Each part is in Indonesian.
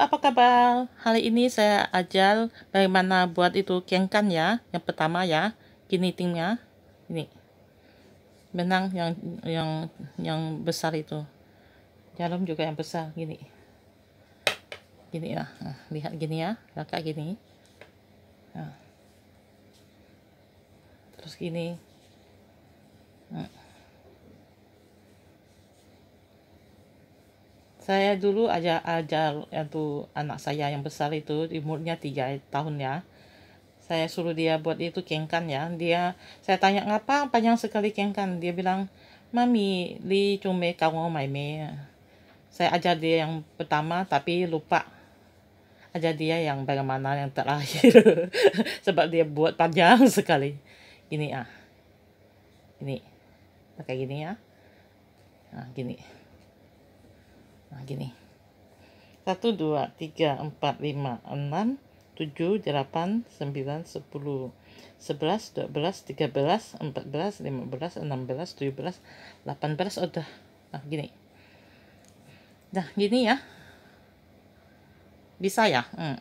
apa kabar? Hari ini saya ajar bagaimana buat itu kengkan ya. Yang pertama ya, kinitingnya ini. Benang yang yang yang besar itu. Jarum juga yang besar gini. Gini ya. Ah, lihat gini ya, kakak gini. Ah. Terus gini. Nah. saya dulu aja ajar itu anak saya yang besar itu umurnya tiga tahun ya saya suruh dia buat itu kengkan ya dia saya tanya ngapa panjang sekali kengkan dia bilang mami li cume kamu maime saya ajar dia yang pertama tapi lupa ajar dia yang bagaimana yang terakhir sebab dia buat panjang sekali ini ah ini pakai gini ya nah, gini nah gini 1 2 3 4 5 6 7 8 9 10 11 12 13 14 15 16 17 18 udah nah gini nah gini ya bisa ya hmm.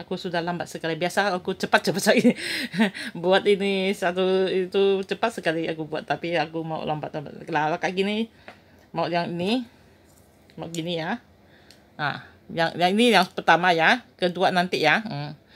aku sudah lambat sekali biasa aku cepat cepat sekali buat ini satu itu cepat sekali aku buat tapi aku mau lambat lambat kalau kayak gini mau yang ini begini ya nah yang, yang ini yang pertama ya kedua nanti ya hmm.